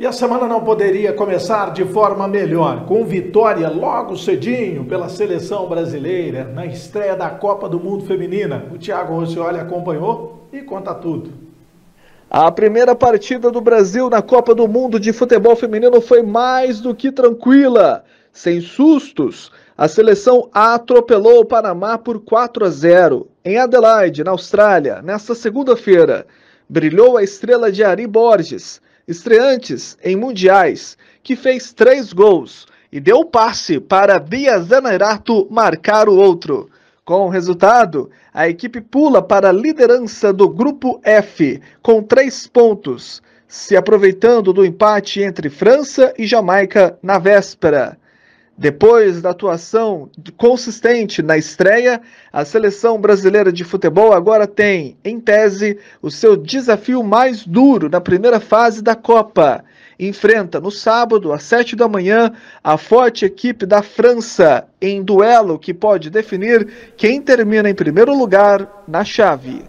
E a semana não poderia começar de forma melhor, com vitória logo cedinho pela seleção brasileira na estreia da Copa do Mundo Feminina. O Thiago Rossioli acompanhou e conta tudo. A primeira partida do Brasil na Copa do Mundo de futebol feminino foi mais do que tranquila, sem sustos. A seleção atropelou o Panamá por 4 a 0 em Adelaide, na Austrália, nesta segunda-feira. Brilhou a estrela de Ari Borges estreantes em mundiais, que fez três gols e deu passe para Bia Zanerato marcar o outro. Com o resultado, a equipe pula para a liderança do Grupo F, com três pontos, se aproveitando do empate entre França e Jamaica na véspera. Depois da atuação consistente na estreia, a seleção brasileira de futebol agora tem, em tese, o seu desafio mais duro na primeira fase da Copa. Enfrenta no sábado, às 7 da manhã, a forte equipe da França, em duelo que pode definir quem termina em primeiro lugar na chave.